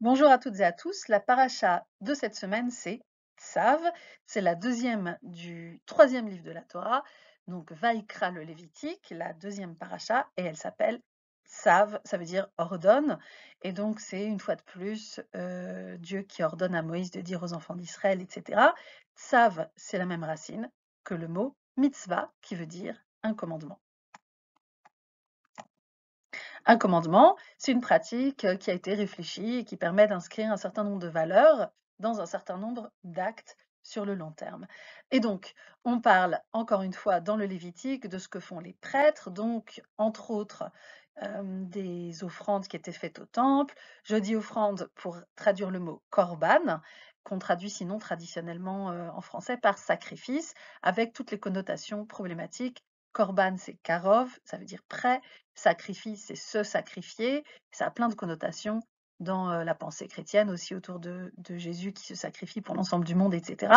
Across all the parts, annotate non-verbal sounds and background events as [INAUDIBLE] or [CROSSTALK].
Bonjour à toutes et à tous. La paracha de cette semaine, c'est Tsav. C'est la deuxième du troisième livre de la Torah, donc Vaikra le Lévitique, la deuxième paracha, et elle s'appelle Tsav, ça veut dire ordonne. Et donc, c'est une fois de plus euh, Dieu qui ordonne à Moïse de dire aux enfants d'Israël, etc. Tsav, c'est la même racine que le mot mitzvah, qui veut dire un commandement. Un commandement, c'est une pratique euh, qui a été réfléchie et qui permet d'inscrire un certain nombre de valeurs dans un certain nombre d'actes sur le long terme. Et donc, on parle encore une fois dans le Lévitique de ce que font les prêtres, donc entre autres euh, des offrandes qui étaient faites au temple. Je dis offrande pour traduire le mot corban, qu'on traduit sinon traditionnellement euh, en français par sacrifice, avec toutes les connotations problématiques Corban c'est Karov, ça veut dire prêt. Sacrifice, c'est se sacrifier. Ça a plein de connotations dans euh, la pensée chrétienne aussi autour de, Jésus qui se sacrifie pour l'ensemble du monde, etc.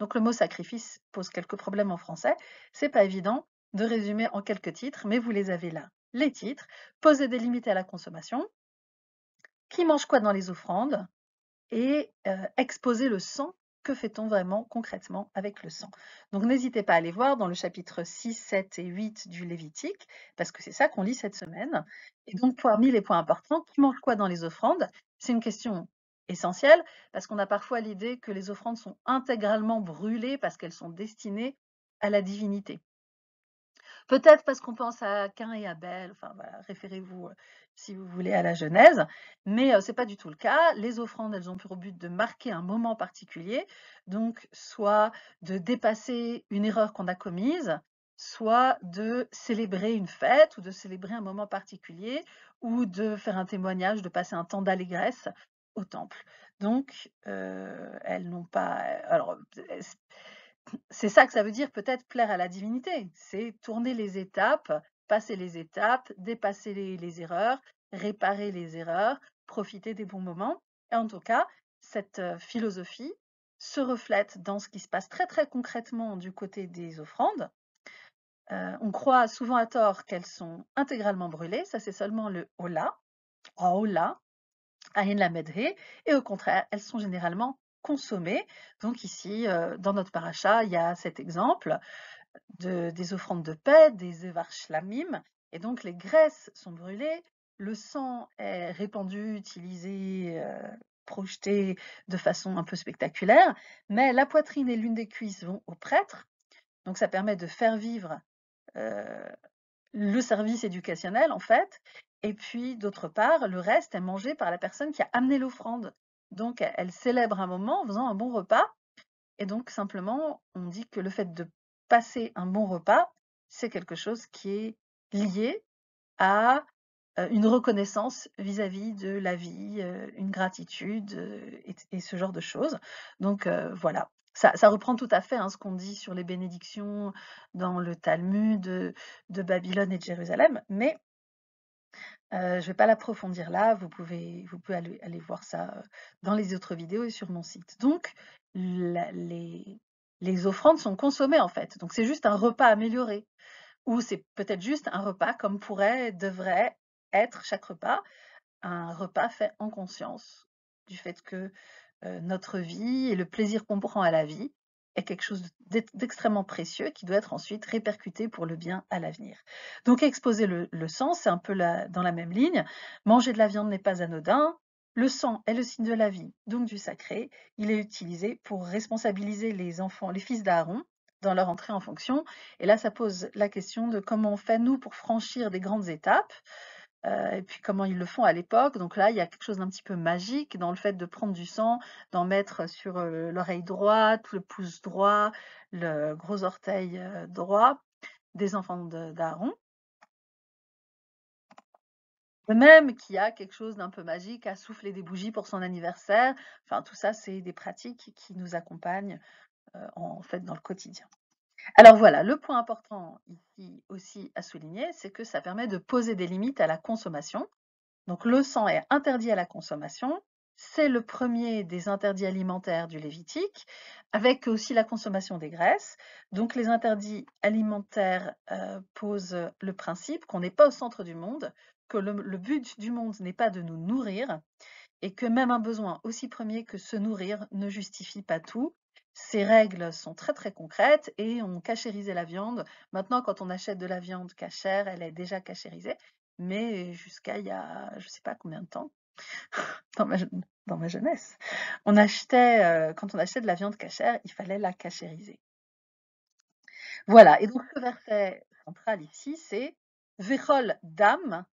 Donc le mot sacrifice pose quelques problèmes en français. C'est pas évident de résumer en quelques titres, mais vous les avez là. Les titres, poser des limites à la consommation, qui mange quoi dans les offrandes, et euh, exposer le sang que fait-on vraiment concrètement avec le sang Donc n'hésitez pas à aller voir dans le chapitre 6, 7 et 8 du Lévitique, parce que c'est ça qu'on lit cette semaine. Et donc parmi les points importants, qui mange quoi dans les offrandes C'est une question essentielle, parce qu'on a parfois l'idée que les offrandes sont intégralement brûlées parce qu'elles sont destinées à la divinité. Peut-être parce qu'on pense à Cain et Abel, enfin référez-vous euh, si vous voulez à la Genèse, mais euh, c'est ce n'est pas du tout le cas. Les offrandes, elles ont pour but de marquer un moment particulier, donc soit de dépasser une erreur qu'on a commise, soit de célébrer une fête ou de célébrer un moment particulier ou de faire un témoignage, de passer un temps d'allégresse au temple. Donc, euh, elles n'ont pas... Alors, c'est ça que ça veut dire peut-être plaire à la divinité, c'est tourner les étapes, passer les étapes, dépasser les, erreurs, réparer les erreurs, profiter des bons moments. Et en tout cas, cette euh, philosophie se reflète dans ce qui se passe très très concrètement du côté des offrandes. Euh, on croit souvent à tort qu'elles sont intégralement brûlées, ça c'est seulement le hola, hola, ayin la et au contraire, elles sont généralement consommer. Donc ici, euh, dans notre paracha, il y a cet exemple de, des offrandes de paix, des Evarchlamim, Et donc les graisses sont brûlées, le sang est répandu, utilisé, euh, projeté de façon un peu spectaculaire, mais la poitrine et l'une des cuisses vont au prêtre. Donc ça permet de faire vivre euh, le service éducationnel en fait. Et puis d'autre part, le reste est mangé par la personne qui a amené l'offrande. Donc, elle célèbre un moment en faisant un bon repas. Et donc, simplement, on dit que le fait de passer un bon repas, c'est quelque chose qui est lié à euh, une reconnaissance vis-à-vis de la vie, euh, une gratitude euh, et, ce genre de choses. Donc voilà, ça, reprend tout à fait hein, ce qu'on dit sur les bénédictions dans le Talmud de, de Babylone et de Jérusalem, mais euh, je ne vais pas l'approfondir là, vous pouvez, aller, voir ça euh, dans les autres vidéos et sur mon site. Donc, les, offrandes sont consommées en fait. Donc, c'est juste un repas amélioré. Ou c'est peut-être juste un repas comme pourrait, devrait être chaque repas, un repas fait en conscience du fait que euh, notre vie et le plaisir qu'on prend à la vie est quelque chose d'extrêmement précieux qui doit être ensuite répercuté pour le bien à l'avenir. Donc exposer le, sang, c'est un peu dans la même ligne. Manger de la viande n'est pas anodin. Le sang est le signe de la vie, donc du sacré. Il est utilisé pour responsabiliser les enfants, les fils d'Aaron, dans leur entrée en fonction. Et là, ça pose la question de comment on fait, nous, pour franchir des grandes étapes. Euh, et puis comment ils le font à l'époque. Donc là, il y a quelque chose d'un petit peu magique dans le fait de prendre du sang, d'en mettre sur, euh, l'oreille droite, le pouce droit, le gros orteil, euh, droit des enfants d'Aaron. De même qu'il y a quelque chose d'un peu magique à souffler des bougies pour son anniversaire. Enfin tout ça, c'est des pratiques qui nous accompagnent, en fait, dans le quotidien. Alors voilà, le point important ici aussi à souligner, c'est que ça permet de poser des limites à la consommation. Donc le sang est interdit à la consommation, c'est le premier des interdits alimentaires du Lévitique, avec aussi la consommation des graisses. Donc les interdits alimentaires euh, posent le principe qu'on n'est pas au centre du monde, que le but du monde n'est pas de nous nourrir, et que même un besoin aussi premier que se nourrir ne justifie pas tout, ces règles sont très très concrètes et on cachérisait la viande. Maintenant, quand on achète de la viande cachère, elle est déjà cachérisée, mais jusqu'à il y a je ne sais pas combien de temps, [LAUGHS] dans ma, jeunesse, on achetait, euh, quand on achetait de la viande cachère, il fallait la cachériser. Voilà, et donc le verset central ici, c'est Vérol dam,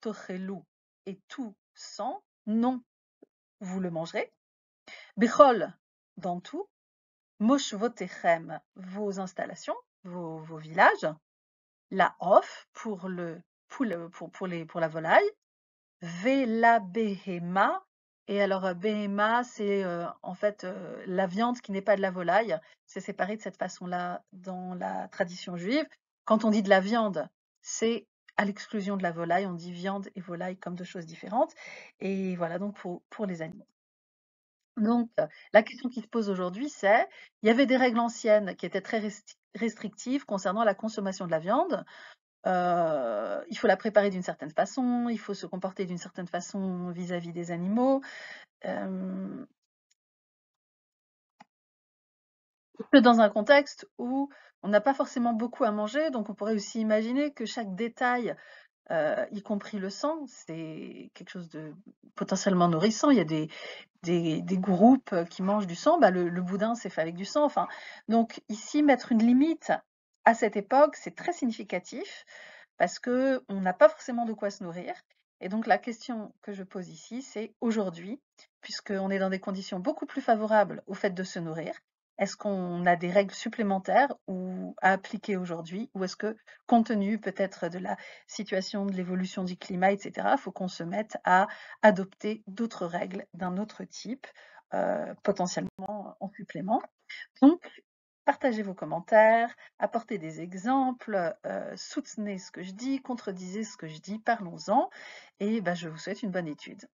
tochelou » et tout sang, non, vous le mangerez. Béchol, dans tout, vos installations, vos, villages, la off pour, le, pour, pour, les, pour la volaille, la behema, et alors euh, behema, c'est euh, en fait euh, la viande qui n'est pas de la volaille, c'est séparé de cette façon-là dans la tradition juive. Quand on dit de la viande, c'est à l'exclusion de la volaille, on dit viande et volaille comme deux choses différentes, et voilà donc pour, pour les animaux. Donc, la question qui se pose aujourd'hui, c'est, il y avait des règles anciennes qui étaient très restrictives concernant la consommation de la viande. il faut la préparer d'une certaine façon, il faut se comporter d'une certaine façon vis-à-vis des animaux. dans un contexte où on n'a pas forcément beaucoup à manger, donc on pourrait aussi imaginer que chaque détail euh, y compris le sang. C'est quelque chose de potentiellement nourrissant. Il y a des, groupes euh, qui mangent du sang. Bah, le, boudin, c'est fait avec du sang. donc ici, mettre une limite à cette époque, c'est très significatif parce qu'on n'a pas forcément de quoi se nourrir. Et donc la question que je pose ici, c'est aujourd'hui, puisqu'on est dans des conditions beaucoup plus favorables au fait de se nourrir, est-ce qu'on a des règles supplémentaires ou à appliquer aujourd'hui Ou est-ce que, compte tenu peut-être de la situation, de l'évolution du climat, etc., il faut qu'on se mette à adopter d'autres règles d'un autre type, euh, potentiellement en supplément Donc, partagez vos commentaires, apportez des exemples, euh, soutenez ce que je dis, contredisez ce que je dis, parlons-en. Et ben, je vous souhaite une bonne étude.